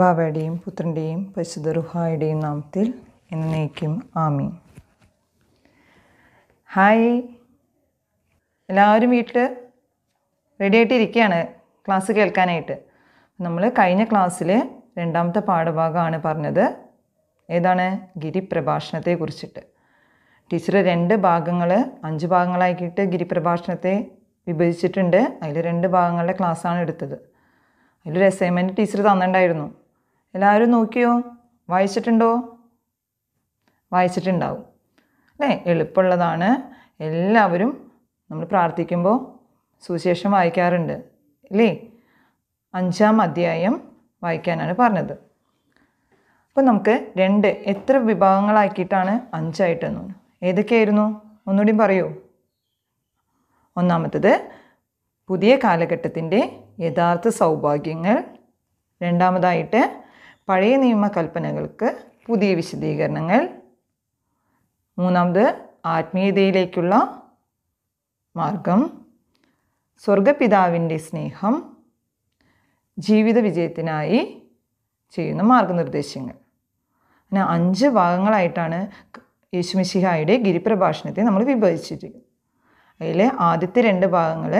ബാവയുടെയും പുത്രൻ്റെയും പരിശുദ്ധ റുഹായുടെയും നാമത്തിൽ എന്നേക്കും ആമി ഹായ് എല്ലാവരും വീട്ടിൽ റെഡി ആയിട്ടിരിക്കുകയാണ് ക്ലാസ് കേൾക്കാനായിട്ട് നമ്മൾ കഴിഞ്ഞ ക്ലാസ്സിൽ രണ്ടാമത്തെ പാഠഭാഗമാണ് പറഞ്ഞത് ഏതാണ് കുറിച്ചിട്ട് ടീച്ചർ രണ്ട് ഭാഗങ്ങൾ അഞ്ച് ഭാഗങ്ങളാക്കിയിട്ട് ഗിരിപ്രഭാഷണത്തെ വിഭജിച്ചിട്ടുണ്ട് അതിൽ രണ്ട് ഭാഗങ്ങളുടെ ക്ലാസ്സാണ് എടുത്തത് അതിലൊരു അസൈൻമെൻറ്റ് ടീച്ചർ തന്നിട്ടുണ്ടായിരുന്നു എല്ലാവരും നോക്കിയോ വായിച്ചിട്ടുണ്ടോ വായിച്ചിട്ടുണ്ടാവും അല്ലേ എളുപ്പമുള്ളതാണ് എല്ലാവരും നമ്മൾ പ്രാർത്ഥിക്കുമ്പോൾ സുവിശേഷം വായിക്കാറുണ്ട് അല്ലേ അഞ്ചാം അധ്യായം വായിക്കാനാണ് പറഞ്ഞത് അപ്പോൾ നമുക്ക് രണ്ട് എത്ര വിഭാഗങ്ങളാക്കിയിട്ടാണ് അഞ്ചായിട്ടെന്നു ഏതൊക്കെയായിരുന്നു ഒന്നുകൂടി പറയൂ ഒന്നാമത്തത് പുതിയ കാലഘട്ടത്തിൻ്റെ യഥാർത്ഥ സൗഭാഗ്യങ്ങൾ രണ്ടാമതായിട്ട് പഴയ നിയമകൽപ്പനകൾക്ക് പുതിയ വിശദീകരണങ്ങൾ മൂന്നാമത് ആത്മീയതയിലേക്കുള്ള മാർഗം സ്വർഗപിതാവിൻ്റെ സ്നേഹം ജീവിത വിജയത്തിനായി ചെയ്യുന്ന മാർഗനിർദ്ദേശങ്ങൾ അങ്ങനെ അഞ്ച് ഭാഗങ്ങളായിട്ടാണ് യേശുമിശിഹായുടെ ഗിരിപ്രഭാഷണത്തെ നമ്മൾ വിഭജിച്ചിരിക്കുന്നത് അതിലെ ആദ്യത്തെ രണ്ട് ഭാഗങ്ങൾ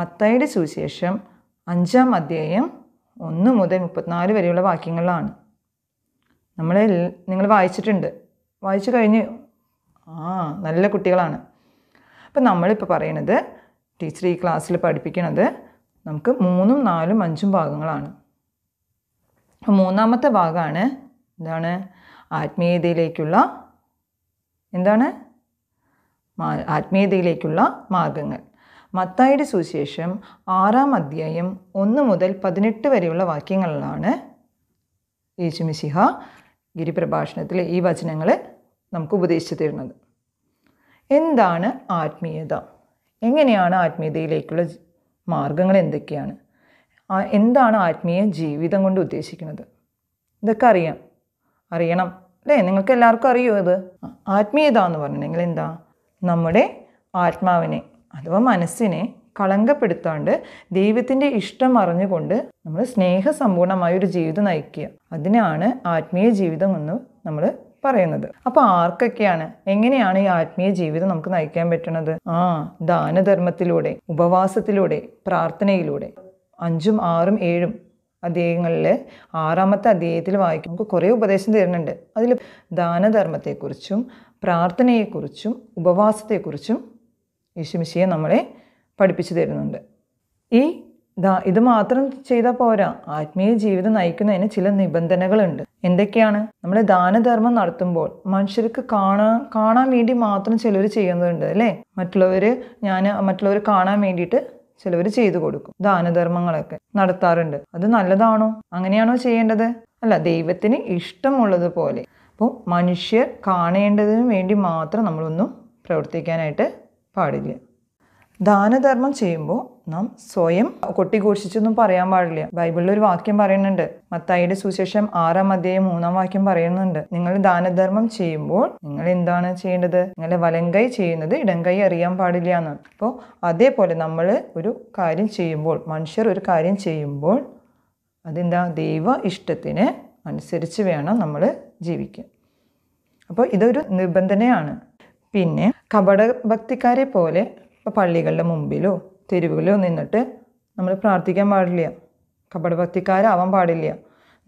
മത്തായുടെ സുവിശേഷം അഞ്ചാം അധ്യായം ഒന്ന് മുതൽ മുപ്പത്തിനാല് വരെയുള്ള വാക്യങ്ങളിലാണ് നമ്മൾ നിങ്ങൾ വായിച്ചിട്ടുണ്ട് വായിച്ചു കഴിഞ്ഞ് ആ നല്ല കുട്ടികളാണ് അപ്പം നമ്മളിപ്പോൾ പറയണത് ടീച്ചർ ഈ ക്ലാസ്സിൽ പഠിപ്പിക്കണത് നമുക്ക് മൂന്നും നാലും അഞ്ചും ഭാഗങ്ങളാണ് മൂന്നാമത്തെ ഭാഗമാണ് എന്താണ് ആത്മീയതയിലേക്കുള്ള എന്താണ് ആത്മീയതയിലേക്കുള്ള മാർഗങ്ങൾ മത്തായുടെ സുവിശേഷം ആറാം അധ്യായം ഒന്ന് മുതൽ പതിനെട്ട് വരെയുള്ള വാക്യങ്ങളിലാണ് യേശുമിശിഹ ഗിരിപ്രഭാഷണത്തിലെ ഈ വചനങ്ങൾ നമുക്ക് ഉപദേശിച്ചു തരുന്നത് എന്താണ് ആത്മീയത എങ്ങനെയാണ് ആത്മീയതയിലേക്കുള്ള മാർഗങ്ങൾ എന്തൊക്കെയാണ് എന്താണ് ആത്മീയ ജീവിതം കൊണ്ട് ഉദ്ദേശിക്കുന്നത് ഇതൊക്കെ അറിയാം അറിയണം അല്ലേ നിങ്ങൾക്ക് എല്ലാവർക്കും അറിയുമോ ഇത് ആത്മീയത എന്ന് പറഞ്ഞിട്ടുണ്ടെങ്കിൽ എന്താ നമ്മുടെ ആത്മാവിനെ അഥവാ മനസ്സിനെ കളങ്കപ്പെടുത്താണ്ട് ദൈവത്തിൻ്റെ ഇഷ്ടം അറിഞ്ഞുകൊണ്ട് നമ്മൾ സ്നേഹസമ്പൂർണമായ ഒരു ജീവിതം നയിക്കുക അതിനാണ് ആത്മീയ ജീവിതം എന്ന് നമ്മൾ പറയുന്നത് അപ്പോൾ ആർക്കൊക്കെയാണ് എങ്ങനെയാണ് ഈ ആത്മീയ ജീവിതം നമുക്ക് നയിക്കാൻ പറ്റുന്നത് ആ ദാനധർമ്മത്തിലൂടെ ഉപവാസത്തിലൂടെ പ്രാർത്ഥനയിലൂടെ അഞ്ചും ആറും ഏഴും അധ്യായങ്ങളിൽ ആറാമത്തെ അധ്യായത്തിൽ വായിക്കും നമുക്ക് കുറേ ഉപദേശം തരുന്നുണ്ട് അതിൽ ദാനധർമ്മത്തെക്കുറിച്ചും പ്രാർത്ഥനയെക്കുറിച്ചും ഉപവാസത്തെക്കുറിച്ചും യേശുമിശിയെ നമ്മളെ പഠിപ്പിച്ചു തരുന്നുണ്ട് ഈ ദാ ഇത് മാത്രം ചെയ്താൽ പോരാ ആത്മീയ ജീവിതം നയിക്കുന്നതിന് ചില നിബന്ധനകളുണ്ട് എന്തൊക്കെയാണ് നമ്മൾ ദാനധർമ്മം നടത്തുമ്പോൾ മനുഷ്യർക്ക് കാണാൻ കാണാൻ വേണ്ടി മാത്രം ചിലർ ചെയ്യുന്നുണ്ട് അല്ലേ മറ്റുള്ളവർ ഞാൻ മറ്റുള്ളവർ കാണാൻ വേണ്ടിയിട്ട് ചിലവർ ചെയ്തു കൊടുക്കും ദാനധർമ്മങ്ങളൊക്കെ നടത്താറുണ്ട് അത് നല്ലതാണോ അങ്ങനെയാണോ ചെയ്യേണ്ടത് അല്ല ദൈവത്തിന് ഇഷ്ടമുള്ളത് പോലെ അപ്പോൾ മനുഷ്യർ കാണേണ്ടതിന് വേണ്ടി മാത്രം നമ്മളൊന്നും പ്രവർത്തിക്കാനായിട്ട് പാടില്ല ദാനധർമ്മം ചെയ്യുമ്പോൾ നാം സ്വയം കൊട്ടിഘോഷിച്ചൊന്നും പറയാൻ പാടില്ല ബൈബിളിൽ ഒരു വാക്യം പറയുന്നുണ്ട് മത്തായിയുടെ സുശേഷം ആറാം അധ്യായം മൂന്നാം വാക്യം പറയുന്നുണ്ട് നിങ്ങൾ ദാനധർമ്മം ചെയ്യുമ്പോൾ നിങ്ങൾ എന്താണ് ചെയ്യേണ്ടത് നിങ്ങൾ വലങ്കൈ ചെയ്യുന്നത് ഇടങ്കൈ അറിയാൻ പാടില്ല എന്ന് അപ്പോൾ അതേപോലെ നമ്മൾ ഒരു കാര്യം ചെയ്യുമ്പോൾ മനുഷ്യർ ഒരു കാര്യം ചെയ്യുമ്പോൾ അതെന്താ ദൈവ ഇഷ്ടത്തിന് അനുസരിച്ച് വേണം നമ്മൾ ജീവിക്കാൻ അപ്പോൾ ഇതൊരു നിബന്ധനയാണ് പിന്നെ കപട ഭക്തിക്കാരെ പോലെ ഇപ്പോൾ പള്ളികളുടെ മുമ്പിലോ തെരുവുകളിലോ നിന്നിട്ട് നമ്മൾ പ്രാർത്ഥിക്കാൻ പാടില്ല കപടഭക്തിക്കാരാവാൻ പാടില്ല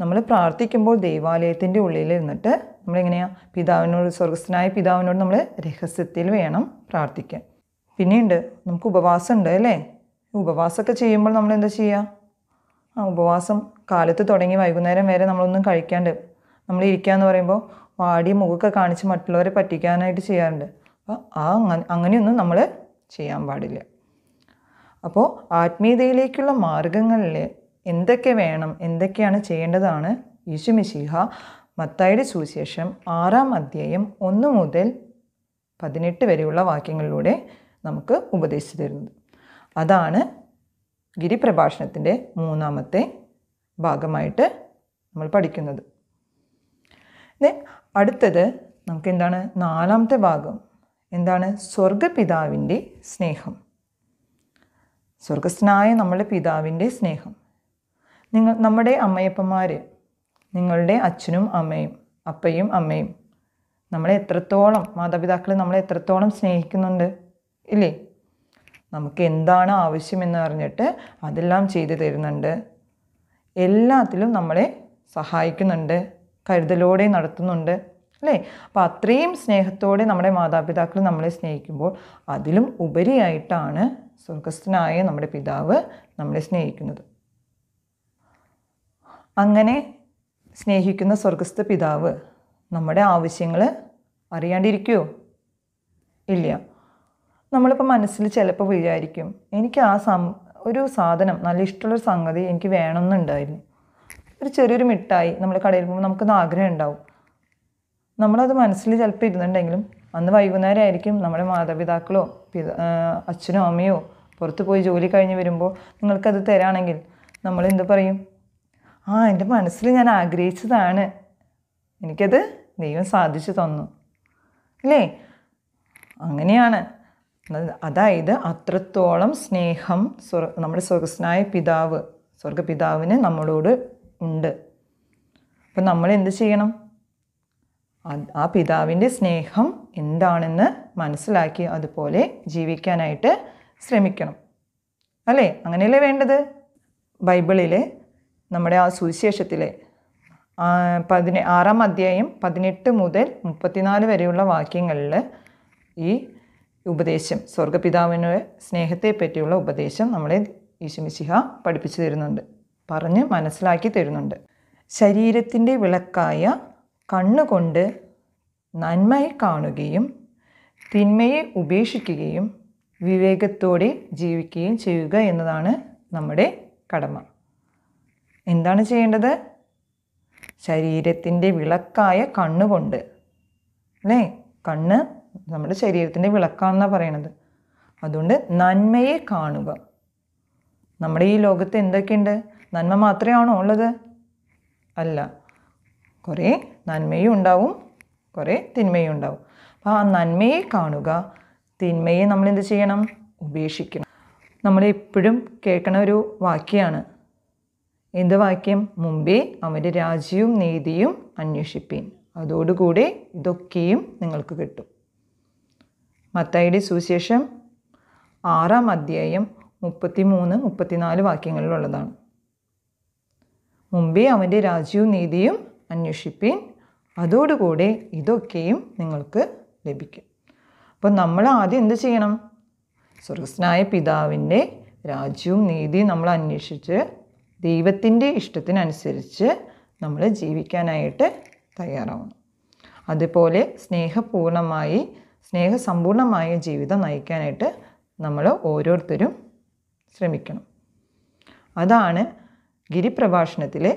നമ്മൾ പ്രാർത്ഥിക്കുമ്പോൾ ദേവാലയത്തിൻ്റെ ഉള്ളിൽ നിന്നിട്ട് നമ്മളെങ്ങനെയാണ് പിതാവിനോട് സ്വർഗസ്ഥനായ പിതാവിനോട് നമ്മൾ രഹസ്യത്തിൽ വേണം പ്രാർത്ഥിക്കാൻ പിന്നെയുണ്ട് നമുക്ക് ഉപവാസം ഉണ്ട് അല്ലേ ഉപവാസമൊക്കെ ചെയ്യുമ്പോൾ നമ്മൾ എന്താ ചെയ്യുക ആ ഉപവാസം കാലത്ത് തുടങ്ങി വൈകുന്നേരം വരെ നമ്മളൊന്നും കഴിക്കാണ്ട് നമ്മൾ ഇരിക്കുക എന്ന് പറയുമ്പോൾ വാടി മുഖമൊക്കെ കാണിച്ച് മറ്റുള്ളവരെ പറ്റിക്കാനായിട്ട് ചെയ്യാറുണ്ട് അപ്പോൾ ആ അങ്ങനെയൊന്നും നമ്മൾ ചെയ്യാൻ പാടില്ല അപ്പോൾ ആത്മീയതയിലേക്കുള്ള മാർഗങ്ങളിൽ എന്തൊക്കെ വേണം എന്തൊക്കെയാണ് ചെയ്യേണ്ടതാണ് യേശുമിശിഹ മത്തായുടെ സുവിശേഷം ആറാം അധ്യായം ഒന്ന് മുതൽ പതിനെട്ട് വരെയുള്ള വാക്യങ്ങളിലൂടെ നമുക്ക് ഉപദേശിച്ചു തരുന്നത് അതാണ് ഗിരിപ്രഭാഷണത്തിൻ്റെ മൂന്നാമത്തെ ഭാഗമായിട്ട് നമ്മൾ പഠിക്കുന്നത് അടുത്തത് നമുക്ക് എന്താണ് നാലാമത്തെ ഭാഗം എന്താണ് സ്വർഗപിതാവിൻ്റെ സ്നേഹം സ്വർഗസ്ഥനായ നമ്മുടെ പിതാവിൻ്റെ സ്നേഹം നിങ്ങൾ നമ്മുടെ അമ്മയപ്പന്മാർ നിങ്ങളുടെ അച്ഛനും അമ്മയും അപ്പയും അമ്മയും നമ്മളെ എത്രത്തോളം മാതാപിതാക്കൾ നമ്മളെ എത്രത്തോളം സ്നേഹിക്കുന്നുണ്ട് ഇല്ലേ നമുക്ക് എന്താണ് ആവശ്യമെന്ന് അറിഞ്ഞിട്ട് അതെല്ലാം ചെയ്തു തരുന്നുണ്ട് എല്ലാത്തിലും നമ്മളെ സഹായിക്കുന്നുണ്ട് കരുതലോടെ നടത്തുന്നുണ്ട് അല്ലേ അപ്പോൾ അത്രയും സ്നേഹത്തോടെ നമ്മുടെ മാതാപിതാക്കൾ നമ്മളെ സ്നേഹിക്കുമ്പോൾ അതിലും ഉപരിയായിട്ടാണ് സ്വർഗസ്ഥനായ നമ്മുടെ പിതാവ് നമ്മളെ സ്നേഹിക്കുന്നത് അങ്ങനെ സ്നേഹിക്കുന്ന സ്വർഗസ്ഥ പിതാവ് നമ്മുടെ ആവശ്യങ്ങൾ അറിയാണ്ടിരിക്കുമോ ഇല്ല നമ്മളിപ്പോൾ മനസ്സിൽ ചിലപ്പോൾ വിചാരിക്കും എനിക്ക് ആ സം ഒരു സാധനം നല്ല ഇഷ്ടമുള്ളൊരു സംഗതി എനിക്ക് വേണമെന്നുണ്ടായിരുന്നു ഒരു ചെറിയൊരു മിഠായി നമ്മൾ കടയിൽ പോകുമ്പോൾ നമുക്കൊന്ന് ആഗ്രഹം ഉണ്ടാവും നമ്മളത് മനസ്സിൽ ചിലപ്പോൾ ഇരുന്നുണ്ടെങ്കിലും അന്ന് വൈകുന്നേരം ആയിരിക്കും നമ്മുടെ മാതാപിതാക്കളോ പിത അച്ഛനോ അമ്മയോ പുറത്ത് പോയി ജോലി കഴിഞ്ഞ് വരുമ്പോൾ നിങ്ങൾക്കത് തരാണെങ്കിൽ നമ്മൾ എന്ത് പറയും ആ എൻ്റെ മനസ്സിൽ ഞാൻ ആഗ്രഹിച്ചതാണ് എനിക്കത് ദൈവം സാധിച്ചു തന്നു അല്ലേ അങ്ങനെയാണ് അതായത് അത്രത്തോളം സ്നേഹം സ്വർ നമ്മുടെ സ്വർഗസ്നായ പിതാവ് സ്വർഗപിതാവിന് നമ്മളോട് ഉണ്ട് അപ്പം നമ്മൾ എന്ത് ചെയ്യണം ആ പിതാവിൻ്റെ സ്നേഹം എന്താണെന്ന് മനസ്സിലാക്കി അതുപോലെ ജീവിക്കാനായിട്ട് ശ്രമിക്കണം അല്ലേ അങ്ങനെയല്ലേ വേണ്ടത് ബൈബിളിലെ നമ്മുടെ ആ സുവിശേഷത്തിലെ പതിനെ ആറാം അധ്യായം പതിനെട്ട് മുതൽ മുപ്പത്തിനാല് വരെയുള്ള വാക്യങ്ങളിൽ ഈ ഉപദേശം സ്വർഗപിതാവിന് സ്നേഹത്തെ പറ്റിയുള്ള ഉപദേശം നമ്മളെ ഈശുമിശിഹ പഠിപ്പിച്ചു തരുന്നുണ്ട് പറഞ്ഞ് മനസ്സിലാക്കി തരുന്നുണ്ട് ശരീരത്തിൻ്റെ വിളക്കായ കണ്ണുകൊണ്ട് നന്മയെ കാണുകയും തിന്മയെ ഉപേക്ഷിക്കുകയും വിവേകത്തോടെ ജീവിക്കുകയും ചെയ്യുക എന്നതാണ് നമ്മുടെ കടമ എന്താണ് ചെയ്യേണ്ടത് ശരീരത്തിൻ്റെ വിളക്കായ കണ്ണുകൊണ്ട് അല്ലേ കണ്ണ് നമ്മുടെ ശരീരത്തിൻ്റെ വിളക്കാണെന്നാണ് പറയണത് അതുകൊണ്ട് നന്മയെ കാണുക നമ്മുടെ ഈ ലോകത്ത് എന്തൊക്കെയുണ്ട് നന്മ മാത്രമാണോ ഉള്ളത് അല്ല കുറേ നന്മയും ഉണ്ടാവും കുറേ തിന്മയും ഉണ്ടാവും അപ്പോൾ ആ നന്മയെ കാണുക തിന്മയെ നമ്മൾ എന്ത് ചെയ്യണം ഉപേക്ഷിക്കണം നമ്മൾ എപ്പോഴും കേൾക്കണ ഒരു വാക്യമാണ് എന്ത് വാക്യം മുമ്പേ അവൻ്റെ രാജ്യവും നീതിയും അന്വേഷിപ്പീൻ അതോടുകൂടെ ഇതൊക്കെയും നിങ്ങൾക്ക് കിട്ടും മത്തായിയുടെ സുവിശേഷം ആറാം അധ്യായം മുപ്പത്തി മൂന്ന് മുപ്പത്തിനാല് വാക്യങ്ങളിലുള്ളതാണ് മുമ്പേ അവൻ്റെ രാജ്യവും നീതിയും അന്വേഷിപ്പീൻ അതോടുകൂടി ഇതൊക്കെയും നിങ്ങൾക്ക് ലഭിക്കും അപ്പോൾ നമ്മൾ ആദ്യം എന്ത് ചെയ്യണം സ്വർഗസ്നായ പിതാവിൻ്റെ രാജ്യവും നീതിയും നമ്മൾ അന്വേഷിച്ച് ദൈവത്തിൻ്റെ ഇഷ്ടത്തിനനുസരിച്ച് നമ്മൾ ജീവിക്കാനായിട്ട് തയ്യാറാവണം അതുപോലെ സ്നേഹപൂർണമായി സ്നേഹസമ്പൂർണമായ ജീവിതം നയിക്കാനായിട്ട് നമ്മൾ ഓരോരുത്തരും ശ്രമിക്കണം അതാണ് ഗിരിപ്രഭാഷണത്തിലെ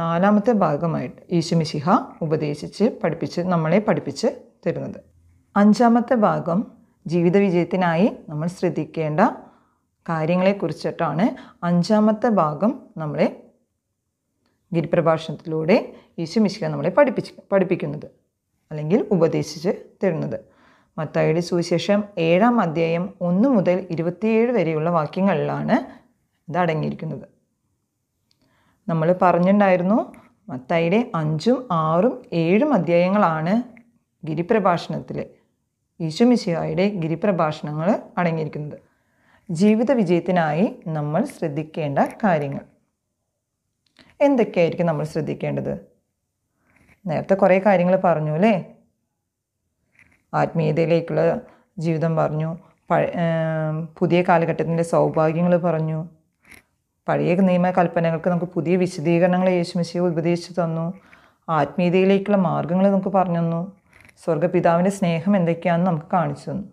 നാലാമത്തെ ഭാഗമായിട്ട് ഈശുമിശിഹ ഉപദേശിച്ച് പഠിപ്പിച്ച് നമ്മളെ പഠിപ്പിച്ച് തരുന്നത് അഞ്ചാമത്തെ ഭാഗം ജീവിത വിജയത്തിനായി നമ്മൾ ശ്രദ്ധിക്കേണ്ട കാര്യങ്ങളെക്കുറിച്ചിട്ടാണ് അഞ്ചാമത്തെ ഭാഗം നമ്മളെ ഗിരിപ്രഭാഷണത്തിലൂടെ ഈശുമിശിഹ നമ്മളെ പഠിപ്പിച്ച് പഠിപ്പിക്കുന്നത് അല്ലെങ്കിൽ ഉപദേശിച്ച് തരുന്നത് മത്തായിയുടെ സുവിശേഷം ഏഴാം അധ്യായം ഒന്ന് മുതൽ ഇരുപത്തിയേഴ് വരെയുള്ള വാക്യങ്ങളിലാണ് ഇത് അടങ്ങിയിരിക്കുന്നത് നമ്മൾ പറഞ്ഞിട്ടുണ്ടായിരുന്നു മത്തായിയുടെ അഞ്ചും ആറും ഏഴും അധ്യായങ്ങളാണ് ഗിരിപ്രഭാഷണത്തിൽ ഈശുമിശിഹായുടെ ഗിരിപ്രഭാഷണങ്ങൾ അടങ്ങിയിരിക്കുന്നത് ജീവിത വിജയത്തിനായി നമ്മൾ ശ്രദ്ധിക്കേണ്ട കാര്യങ്ങൾ എന്തൊക്കെയായിരിക്കും നമ്മൾ ശ്രദ്ധിക്കേണ്ടത് നേരത്തെ കുറേ കാര്യങ്ങൾ പറഞ്ഞു അല്ലേ ആത്മീയതയിലേക്കുള്ള ജീവിതം പറഞ്ഞു പുതിയ കാലഘട്ടത്തിൻ്റെ സൗഭാഗ്യങ്ങൾ പറഞ്ഞു പഴയ നിയമകൽപ്പനകൾക്ക് നമുക്ക് പുതിയ വിശദീകരണങ്ങൾ യേശുമിശിയെ ഉപദേശിച്ചു തന്നു ആത്മീയതയിലേക്കുള്ള മാർഗങ്ങൾ നമുക്ക് പറഞ്ഞു തന്നു സ്വർഗപിതാവിൻ്റെ സ്നേഹം എന്തൊക്കെയാണെന്ന് നമുക്ക് കാണിച്ചു തന്നു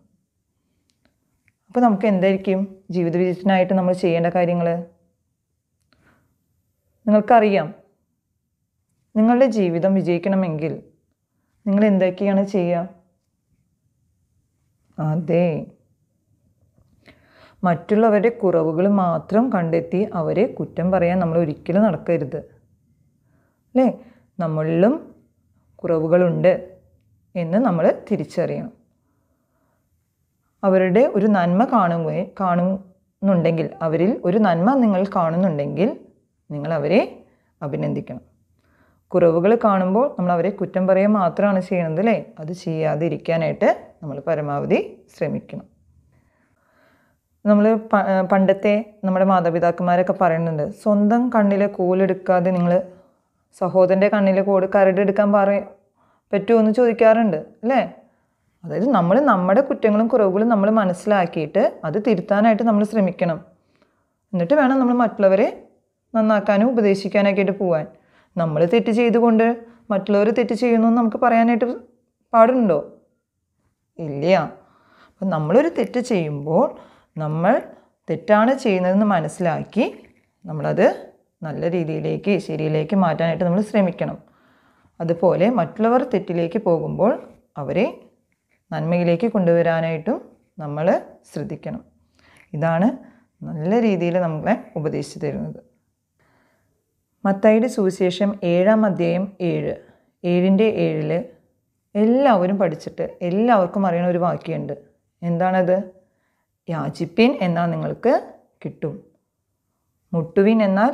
അപ്പോൾ നമുക്ക് എന്തായിരിക്കും ജീവിത വിജയത്തിനായിട്ട് നമ്മൾ ചെയ്യേണ്ട കാര്യങ്ങൾ നിങ്ങൾക്കറിയാം നിങ്ങളുടെ ജീവിതം വിജയിക്കണമെങ്കിൽ നിങ്ങൾ എന്തൊക്കെയാണ് ചെയ്യുക അതെ മറ്റുള്ളവരുടെ കുറവുകൾ മാത്രം കണ്ടെത്തി അവരെ കുറ്റം പറയാൻ നമ്മൾ ഒരിക്കലും നടക്കരുത് അല്ലേ നമ്മളിലും കുറവുകളുണ്ട് എന്ന് നമ്മൾ തിരിച്ചറിയണം അവരുടെ ഒരു നന്മ കാണുകയും കാണുന്നുണ്ടെങ്കിൽ അവരിൽ ഒരു നന്മ നിങ്ങൾ കാണുന്നുണ്ടെങ്കിൽ നിങ്ങൾ അവരെ അഭിനന്ദിക്കണം കുറവുകൾ കാണുമ്പോൾ നമ്മൾ അവരെ കുറ്റം പറയുക മാത്രമാണ് ചെയ്യുന്നത് അല്ലേ അത് ചെയ്യാതിരിക്കാനായിട്ട് നമ്മൾ പരമാവധി ശ്രമിക്കണം നമ്മൾ പണ്ടത്തെ നമ്മുടെ മാതാപിതാക്കന്മാരൊക്കെ പറയുന്നുണ്ട് സ്വന്തം കണ്ണിലെ കൂലെടുക്കാതെ നിങ്ങൾ സഹോദരൻ്റെ കണ്ണിലെ കോട് കരടെടുക്കാൻ പറ പറ്റുമോ എന്ന് ചോദിക്കാറുണ്ട് അല്ലേ അതായത് നമ്മൾ നമ്മുടെ കുറ്റങ്ങളും കുറവുകളും നമ്മൾ മനസ്സിലാക്കിയിട്ട് അത് തിരുത്താനായിട്ട് നമ്മൾ ശ്രമിക്കണം എന്നിട്ട് വേണം നമ്മൾ മറ്റുള്ളവരെ നന്നാക്കാനും ഉപദേശിക്കാനൊക്കെയായിട്ട് പോകാൻ നമ്മൾ തെറ്റ് ചെയ്തുകൊണ്ട് മറ്റുള്ളവർ തെറ്റ് ചെയ്യുന്നു എന്ന് നമുക്ക് പറയാനായിട്ട് പാടുണ്ടോ ഇല്ല അപ്പം നമ്മളൊരു തെറ്റ് ചെയ്യുമ്പോൾ നമ്മൾ തെറ്റാണ് ചെയ്യുന്നതെന്ന് മനസ്സിലാക്കി നമ്മളത് നല്ല രീതിയിലേക്ക് ശരിയിലേക്ക് മാറ്റാനായിട്ട് നമ്മൾ ശ്രമിക്കണം അതുപോലെ മറ്റുള്ളവർ തെറ്റിലേക്ക് പോകുമ്പോൾ അവരെ നന്മയിലേക്ക് കൊണ്ടുവരാനായിട്ടും നമ്മൾ ശ്രദ്ധിക്കണം ഇതാണ് നല്ല രീതിയിൽ നമ്മളെ ഉപദേശിച്ചു തരുന്നത് മത്തായിയുടെ സുവിശേഷം ഏഴാം അധ്യായം ഏഴ് ഏഴിൻ്റെ ഏഴിൽ എല്ലാവരും പഠിച്ചിട്ട് എല്ലാവർക്കും അറിയണ ഒരു വാക്യമുണ്ട് എന്താണത് യാചിപ്പിൻ എന്നാൽ നിങ്ങൾക്ക് കിട്ടും മുട്ടുവിൻ എന്നാൽ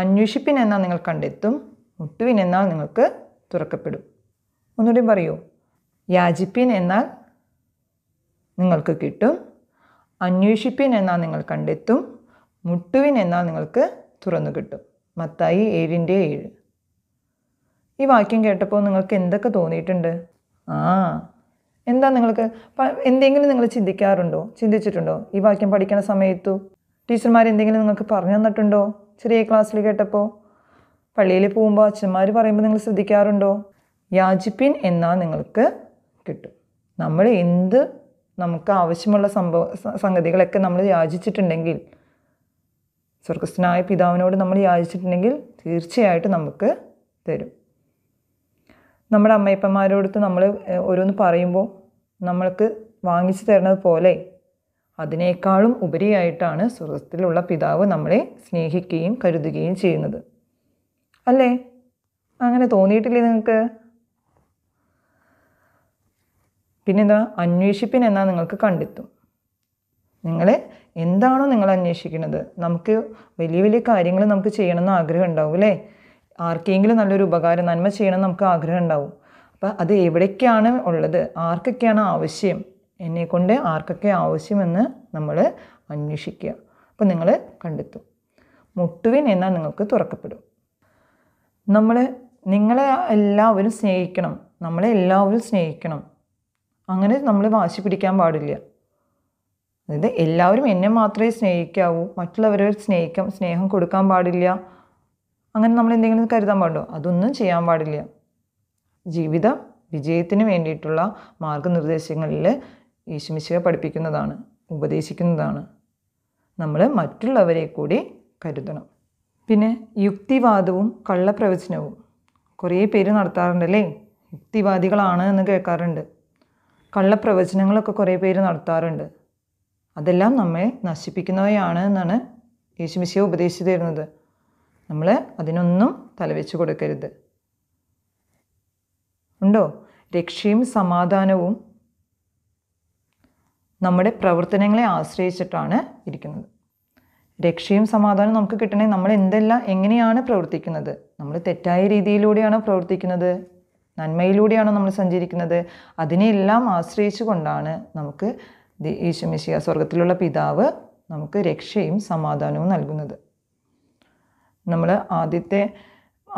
അന്വേഷിപ്പിൻ എന്നാൽ നിങ്ങൾ കണ്ടെത്തും മുട്ടുവിൻ എന്നാൽ നിങ്ങൾക്ക് തുറക്കപ്പെടും ഒന്നുകൂടി പറയൂ യാചിപ്പിൻ എന്നാൽ നിങ്ങൾക്ക് കിട്ടും അന്വേഷിപ്പിൻ എന്നാൽ നിങ്ങൾ കണ്ടെത്തും മുട്ടുവിൻ എന്നാൽ നിങ്ങൾക്ക് തുറന്നു കിട്ടും മത്തായി ഏഴിൻ്റെ ഏഴ് ഈ വാക്യം കേട്ടപ്പോൾ നിങ്ങൾക്ക് എന്തൊക്കെ തോന്നിയിട്ടുണ്ട് ആ എന്താ നിങ്ങൾക്ക് എന്തെങ്കിലും നിങ്ങൾ ചിന്തിക്കാറുണ്ടോ ചിന്തിച്ചിട്ടുണ്ടോ ഈ വാക്യം പഠിക്കുന്ന സമയത്തു ടീച്ചർമാർ എന്തെങ്കിലും നിങ്ങൾക്ക് പറഞ്ഞു തന്നിട്ടുണ്ടോ ചെറിയ ക്ലാസ്സിൽ കേട്ടപ്പോൾ പള്ളിയിൽ പോകുമ്പോൾ അച്ഛന്മാർ പറയുമ്പോൾ നിങ്ങൾ ശ്രദ്ധിക്കാറുണ്ടോ യാചിപ്പിൻ എന്നാൽ നിങ്ങൾക്ക് കിട്ടും നമ്മൾ എന്ത് നമുക്ക് ആവശ്യമുള്ള സംഭവ സംഗതികളൊക്കെ നമ്മൾ യാചിച്ചിട്ടുണ്ടെങ്കിൽ സ്വർഗസ്ഥനായ പിതാവിനോട് നമ്മൾ യാചിച്ചിട്ടുണ്ടെങ്കിൽ തീർച്ചയായിട്ടും നമുക്ക് തരും നമ്മുടെ അമ്മയപ്പന്മാരോടുത്ത് നമ്മൾ ഓരോന്ന് പറയുമ്പോൾ നമ്മൾക്ക് വാങ്ങിച്ചു തരുന്നത് പോലെ അതിനേക്കാളും ഉപരിയായിട്ടാണ് സ്വർഗത്തിലുള്ള പിതാവ് നമ്മളെ സ്നേഹിക്കുകയും കരുതുകയും ചെയ്യുന്നത് അല്ലേ അങ്ങനെ തോന്നിയിട്ടില്ലേ നിങ്ങൾക്ക് പിന്നെന്താ അന്വേഷിപ്പിൻ എന്നാൽ നിങ്ങൾക്ക് കണ്ടെത്തും നിങ്ങൾ എന്താണോ നിങ്ങൾ അന്വേഷിക്കുന്നത് നമുക്ക് വലിയ വലിയ കാര്യങ്ങൾ നമുക്ക് ചെയ്യണമെന്ന് ആഗ്രഹം ഉണ്ടാവും അല്ലേ ആർക്കെങ്കിലും നല്ലൊരു ഉപകാരം നന്മ ചെയ്യണം നമുക്ക് ആഗ്രഹം ഉണ്ടാവും അപ്പോൾ അത് എവിടേക്കാണ് ഉള്ളത് ആർക്കൊക്കെയാണ് ആവശ്യം കൊണ്ട് ആർക്കൊക്കെ ആവശ്യമെന്ന് നമ്മൾ അന്വേഷിക്കുക അപ്പോൾ നിങ്ങൾ കണ്ടെത്തും മുട്ടുവിൻ എന്നാൽ നിങ്ങൾക്ക് തുറക്കപ്പെടും നമ്മൾ നിങ്ങളെ എല്ലാവരും സ്നേഹിക്കണം നമ്മളെ എല്ലാവരും സ്നേഹിക്കണം അങ്ങനെ നമ്മൾ വാശി പിടിക്കാൻ പാടില്ല അതായത് എല്ലാവരും എന്നെ മാത്രമേ സ്നേഹിക്കാവൂ മറ്റുള്ളവരെ സ്നേഹിക്കാം സ്നേഹം കൊടുക്കാൻ പാടില്ല അങ്ങനെ നമ്മൾ എന്തെങ്കിലും കരുതാൻ പാടോ അതൊന്നും ചെയ്യാൻ പാടില്ല ജീവിത വിജയത്തിന് വേണ്ടിയിട്ടുള്ള മാർഗനിർദ്ദേശങ്ങളിൽ ഈശുമിശിക പഠിപ്പിക്കുന്നതാണ് ഉപദേശിക്കുന്നതാണ് നമ്മൾ മറ്റുള്ളവരെ കൂടി കരുതണം പിന്നെ യുക്തിവാദവും കള്ളപ്രവചനവും കുറേ പേര് നടത്താറുണ്ടല്ലേ യുക്തിവാദികളാണ് എന്ന് കേൾക്കാറുണ്ട് കള്ളപ്രവചനങ്ങളൊക്കെ കുറേ പേര് നടത്താറുണ്ട് അതെല്ലാം നമ്മെ നശിപ്പിക്കുന്നവയാണ് എന്നാണ് യേശുമിശിയെ ഉപദേശിച്ചു തരുന്നത് നമ്മൾ അതിനൊന്നും തലവെച്ച് കൊടുക്കരുത് ഉണ്ടോ രക്ഷയും സമാധാനവും നമ്മുടെ പ്രവർത്തനങ്ങളെ ആശ്രയിച്ചിട്ടാണ് ഇരിക്കുന്നത് രക്ഷയും സമാധാനവും നമുക്ക് കിട്ടണമെങ്കിൽ നമ്മൾ എന്തെല്ലാം എങ്ങനെയാണ് പ്രവർത്തിക്കുന്നത് നമ്മൾ തെറ്റായ രീതിയിലൂടെയാണോ പ്രവർത്തിക്കുന്നത് നന്മയിലൂടെയാണോ നമ്മൾ സഞ്ചരിക്കുന്നത് അതിനെല്ലാം ആശ്രയിച്ചു കൊണ്ടാണ് നമുക്ക് ഈശോ സ്വർഗത്തിലുള്ള പിതാവ് നമുക്ക് രക്ഷയും സമാധാനവും നൽകുന്നത് നമ്മൾ ആദ്യത്തെ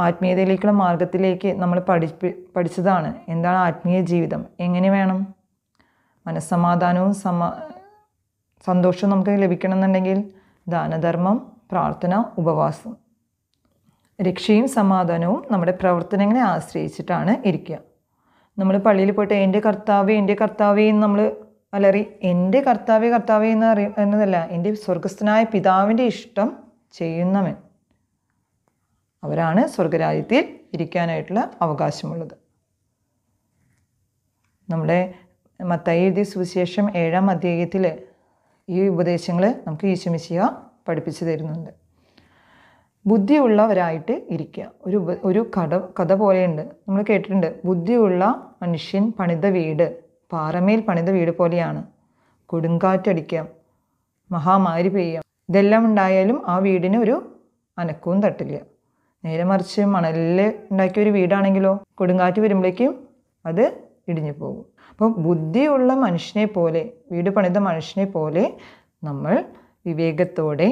ആത്മീയതയിലേക്കുള്ള മാർഗത്തിലേക്ക് നമ്മൾ പഠിപ്പി പഠിച്ചതാണ് എന്താണ് ആത്മീയ ജീവിതം എങ്ങനെ വേണം മനസ്സമാധാനവും സമാ സന്തോഷവും നമുക്ക് ലഭിക്കണമെന്നുണ്ടെങ്കിൽ ദാനധർമ്മം പ്രാർത്ഥന ഉപവാസം രക്ഷയും സമാധാനവും നമ്മുടെ പ്രവർത്തനങ്ങളെ ആശ്രയിച്ചിട്ടാണ് ഇരിക്കുക നമ്മൾ പള്ളിയിൽ പോയിട്ട് എൻ്റെ കർത്താവ് എൻ്റെ കർത്താവ് എന്ന് നമ്മൾ അലറി എൻ്റെ കർത്താവ് കർത്താവ് എന്ന് അറിയ എന്നതല്ല എൻ്റെ സ്വർഗസ്ഥനായ പിതാവിൻ്റെ ഇഷ്ടം ചെയ്യുന്നവൻ അവരാണ് സ്വർഗരാജ്യത്തിൽ ഇരിക്കാനായിട്ടുള്ള അവകാശമുള്ളത് നമ്മുടെ മത്തായി എഴുതിയ സുവിശേഷം ഏഴാം അധ്യായത്തിൽ ഈ ഉപദേശങ്ങൾ നമുക്ക് ഈശുമിശിയ പഠിപ്പിച്ചു തരുന്നുണ്ട് ബുദ്ധിയുള്ളവരായിട്ട് ഇരിക്കുക ഒരു ഒരു കട കഥ പോലെയുണ്ട് നമ്മൾ കേട്ടിട്ടുണ്ട് ബുദ്ധിയുള്ള മനുഷ്യൻ പണിത വീട് പാറമേൽ പണിത വീട് പോലെയാണ് കൊടുങ്കാറ്റടിക്കാം മഹാമാരി പെയ്യാം ഇതെല്ലാം ഉണ്ടായാലും ആ വീടിന് ഒരു അനക്കവും തട്ടില്ല നേരെ മറിച്ച് മണലിൽ ഉണ്ടാക്കിയ ഒരു വീടാണെങ്കിലോ കൊടുങ്കാറ്റ് വരുമ്പോഴേക്കും അത് ഇടിഞ്ഞു പോകും അപ്പോൾ ബുദ്ധിയുള്ള മനുഷ്യനെ പോലെ വീട് പണിത മനുഷ്യനെ പോലെ നമ്മൾ വിവേകത്തോടെ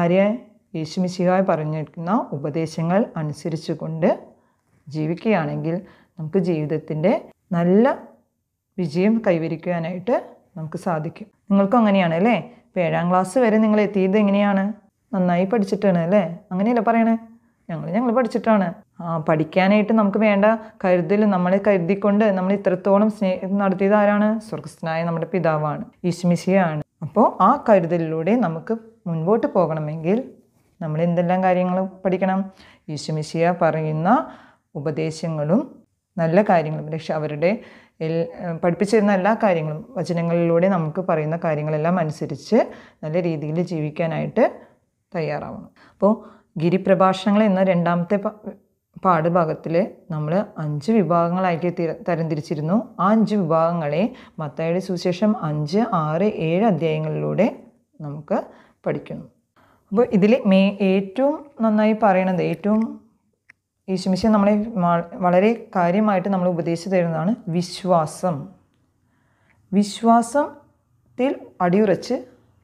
ആര്യ യേശുമിശിഹായി പറഞ്ഞിരിക്കുന്ന ഉപദേശങ്ങൾ അനുസരിച്ചുകൊണ്ട് ജീവിക്കുകയാണെങ്കിൽ നമുക്ക് ജീവിതത്തിൻ്റെ നല്ല വിജയം കൈവരിക്കുവാനായിട്ട് നമുക്ക് സാധിക്കും നിങ്ങൾക്കും അങ്ങനെയാണ് അല്ലേ ഇപ്പോൾ ഏഴാം ക്ലാസ് വരെ നിങ്ങൾ എത്തിയത് എങ്ങനെയാണ് നന്നായി പഠിച്ചിട്ടാണ് അല്ലേ അങ്ങനെയല്ല പറയണേ ഞങ്ങൾ ഞങ്ങൾ പഠിച്ചിട്ടാണ് ആ പഠിക്കാനായിട്ട് നമുക്ക് വേണ്ട കരുതൽ നമ്മളെ കരുതിക്കൊണ്ട് നമ്മൾ ഇത്രത്തോളം സ്നേഹം നടത്തിയത് ആരാണ് സ്വർഗസ്ഥനായ നമ്മുടെ പിതാവാണ് ഈശ്മിശിയാണ് അപ്പോൾ ആ കരുതലിലൂടെ നമുക്ക് മുൻപോട്ട് പോകണമെങ്കിൽ നമ്മൾ എന്തെല്ലാം കാര്യങ്ങൾ പഠിക്കണം ഈശ്വമിശിയ പറയുന്ന ഉപദേശങ്ങളും നല്ല കാര്യങ്ങളും രക്ഷ അവരുടെ എൽ പഠിപ്പിച്ചിരുന്ന എല്ലാ കാര്യങ്ങളും വചനങ്ങളിലൂടെ നമുക്ക് പറയുന്ന കാര്യങ്ങളെല്ലാം അനുസരിച്ച് നല്ല രീതിയിൽ ജീവിക്കാനായിട്ട് തയ്യാറാവണം അപ്പോൾ ഗിരിപ്രഭാഷണങ്ങൾ എന്ന രണ്ടാമത്തെ പാഠഭാഗത്തിൽ നമ്മൾ അഞ്ച് വിഭാഗങ്ങളാക്കി തരംതിരിച്ചിരുന്നു ആ അഞ്ച് വിഭാഗങ്ങളെ മത്തായുടെ സുവിശേഷം അഞ്ച് ആറ് ഏഴ് അധ്യായങ്ങളിലൂടെ നമുക്ക് പഠിക്കുന്നു അപ്പോൾ ഇതിൽ മേ ഏറ്റവും നന്നായി പറയണത് ഏറ്റവും ഈശുമിശ നമ്മളെ വളരെ കാര്യമായിട്ട് നമ്മൾ ഉപദേശിച്ചു തരുന്നതാണ് വിശ്വാസം വിശ്വാസത്തിൽ അടിയുറച്ച്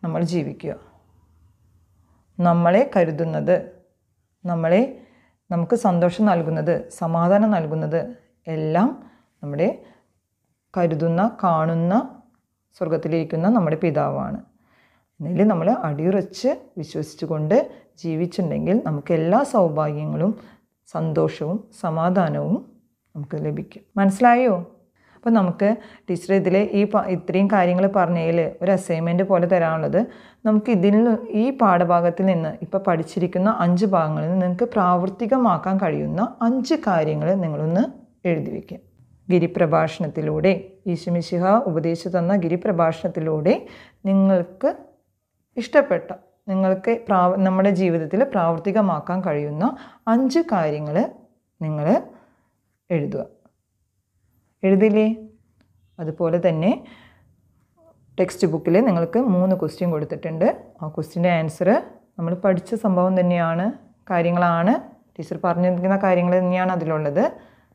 നമ്മൾ ജീവിക്കുക നമ്മളെ കരുതുന്നത് നമ്മളെ നമുക്ക് സന്തോഷം നൽകുന്നത് സമാധാനം നൽകുന്നത് എല്ലാം നമ്മുടെ കരുതുന്ന കാണുന്ന സ്വർഗത്തിലിരിക്കുന്ന നമ്മുടെ പിതാവാണ് എന്നാലും നമ്മൾ അടിയുറച്ച് വിശ്വസിച്ചുകൊണ്ട് ജീവിച്ചിട്ടുണ്ടെങ്കിൽ നമുക്ക് എല്ലാ സൗഭാഗ്യങ്ങളും സന്തോഷവും സമാധാനവും നമുക്ക് ലഭിക്കും മനസ്സിലായോ അപ്പോൾ നമുക്ക് ടീച്ചർ ഇതിൽ ഈ ഇത്രയും കാര്യങ്ങൾ പറഞ്ഞതിൽ ഒരു അസൈൻമെൻറ്റ് പോലെ തരാനുള്ളത് നമുക്ക് ഇതിൽ ഈ പാഠഭാഗത്തിൽ നിന്ന് ഇപ്പോൾ പഠിച്ചിരിക്കുന്ന അഞ്ച് ഭാഗങ്ങളിൽ നിന്ന് നിങ്ങൾക്ക് പ്രാവർത്തികമാക്കാൻ കഴിയുന്ന അഞ്ച് കാര്യങ്ങൾ നിങ്ങളൊന്ന് എഴുതി വയ്ക്കുക ഗിരിപ്രഭാഷണത്തിലൂടെ ഈശുമിശിഹ ഉപദേശിച്ചു തന്ന ഗിരിപ്രഭാഷണത്തിലൂടെ നിങ്ങൾക്ക് ഇഷ്ടപ്പെട്ട നിങ്ങൾക്ക് പ്രാവ നമ്മുടെ ജീവിതത്തിൽ പ്രാവർത്തികമാക്കാൻ കഴിയുന്ന അഞ്ച് കാര്യങ്ങൾ നിങ്ങൾ എഴുതുക എഴുതില്ലേ അതുപോലെ തന്നെ ടെക്സ്റ്റ് ബുക്കിൽ നിങ്ങൾക്ക് മൂന്ന് ക്വസ്റ്റ്യൻ കൊടുത്തിട്ടുണ്ട് ആ ക്വസ്റ്റ്യൻ്റെ ആൻസർ നമ്മൾ പഠിച്ച സംഭവം തന്നെയാണ് കാര്യങ്ങളാണ് ടീച്ചർ പറഞ്ഞിരിക്കുന്ന കാര്യങ്ങൾ തന്നെയാണ് അതിലുള്ളത്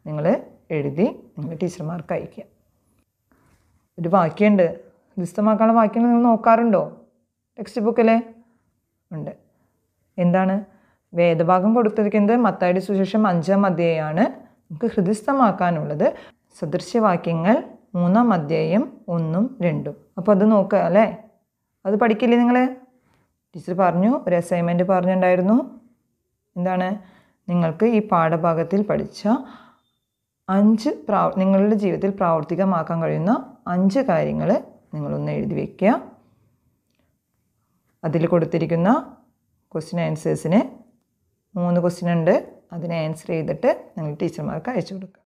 നിങ്ങൾ എഴുതി നിങ്ങൾ ടീച്ചർമാർക്ക് അയക്കുക ഒരു വാക്യമുണ്ട് ദുസ്തമാക്കാനുള്ള വാക്യങ്ങൾ നിങ്ങൾ നോക്കാറുണ്ടോ ടെക്സ്റ്റ് ബുക്കിൽ ഉണ്ട് എന്താണ് വേദഭാഗം കൊടുത്തിരിക്കുന്നത് മത്തായുടെ സുശേഷം അഞ്ചാം അധ്യായമാണ് നമുക്ക് ഹൃദയസ്ഥമാക്കാനുള്ളത് സദൃശ്യവാക്യങ്ങൾ മൂന്നാം അധ്യായം ഒന്നും രണ്ടും അപ്പോൾ അത് നോക്കുക അല്ലേ അത് പഠിക്കില്ലേ നിങ്ങൾ ടീച്ചർ പറഞ്ഞു ഒരു അസൈൻമെൻറ്റ് പറഞ്ഞിട്ടുണ്ടായിരുന്നു എന്താണ് നിങ്ങൾക്ക് ഈ പാഠഭാഗത്തിൽ പഠിച്ച അഞ്ച് പ്രാവ നിങ്ങളുടെ ജീവിതത്തിൽ പ്രാവർത്തികമാക്കാൻ കഴിയുന്ന അഞ്ച് കാര്യങ്ങൾ നിങ്ങളൊന്ന് എഴുതി വയ്ക്കുക അതിൽ കൊടുത്തിരിക്കുന്ന ക്വസ്റ്റ്യൻ ആൻസേഴ്സിന് മൂന്ന് ക്വസ്റ്റ്യൻ ഉണ്ട് ആൻസർ ചെയ്തിട്ട് നിങ്ങൾ ടീച്ചർമാർക്ക് അയച്ചു കൊടുക്കുക